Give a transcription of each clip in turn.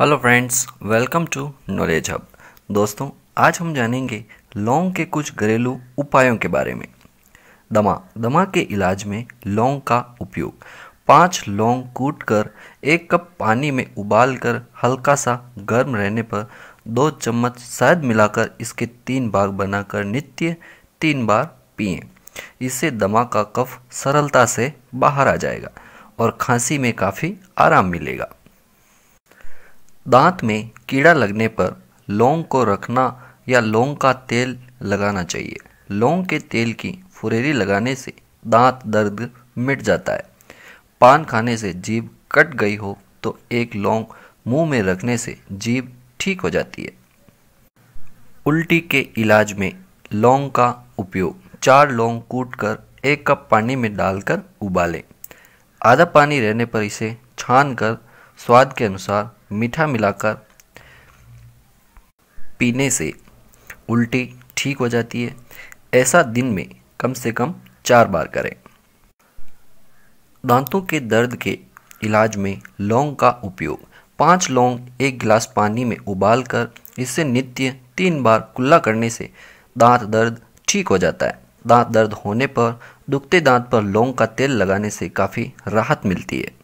hello friends welcome to knowledge hub दोस्तों आज हम जानेंगे लौंग के कुछ घरेलू उपायों के बारे में दमा दमा के इलाज में लौंग का उपयोग पांच लौंग कूट कर एक कप पानी में उबाल कर हल्का सा गर्म रहने पर दो चम्मच शायद मिलाकर इसके तीन भाग बनाकर नित्य तीन बार पिए इससे दमा का कफ सरलता से बाहर आ जाएगा और खांसी में काफ़ी आराम मिलेगा दांत में कीड़ा लगने पर लौंग को रखना या लौंग का तेल लगाना चाहिए लौंग के तेल की फुरेरी लगाने से दांत दर्द मिट जाता है पान खाने से जीभ कट गई हो तो एक लौंग मुंह में रखने से जीभ ठीक हो जाती है उल्टी के इलाज में लौंग का उपयोग चार लौंग कूट कर एक कप पानी में डालकर उबालें आधा पानी रहने पर इसे छान कर स्वाद के अनुसार मीठा मिलाकर पीने से उल्टी ठीक हो जाती है ऐसा दिन में कम से कम चार बार करें दांतों के दर्द के इलाज में लौंग का उपयोग पाँच लौंग एक गिलास पानी में उबाल कर इससे नित्य तीन बार कुल्ला करने से दांत दर्द ठीक हो जाता है दांत दर्द होने पर दुखते दांत पर लौंग का तेल लगाने से काफ़ी राहत मिलती है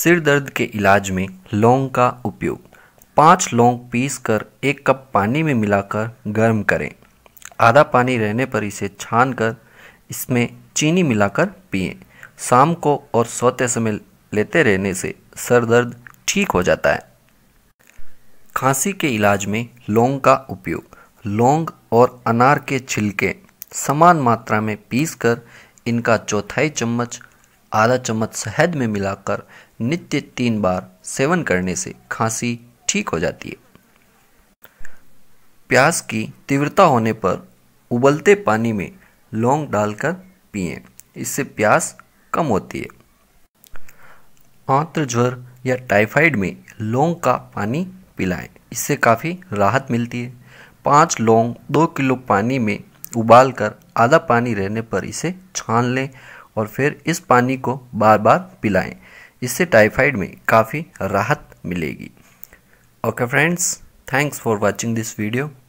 सिर दर्द के इलाज में लौंग का उपयोग पाँच लौंग पीस कर एक कप पानी में मिलाकर गर्म करें आधा पानी रहने पर इसे छान कर इसमें चीनी मिलाकर पिएं शाम को और सोते समय लेते रहने से सर दर्द ठीक हो जाता है खांसी के इलाज में लौंग का उपयोग लौंग और अनार के छिलके समान मात्रा में पीसकर इनका चौथाई चम्मच आधा चम्मच शहद में मिलाकर नित्य तीन बार सेवन करने से खांसी ठीक हो जाती है प्यास की तीव्रता होने पर उबलते पानी में लौंग डालकर पिए इससे प्यास कम होती है आंत्र ज्वर या टाइफाइड में लौंग का पानी पिलाएं इससे काफ़ी राहत मिलती है पाँच लौंग दो किलो पानी में उबाल कर आधा पानी रहने पर इसे छान लें और फिर इस पानी को बार बार पिलाएं इससे टाइफाइड में काफ़ी राहत मिलेगी okay friends thanks for watching this video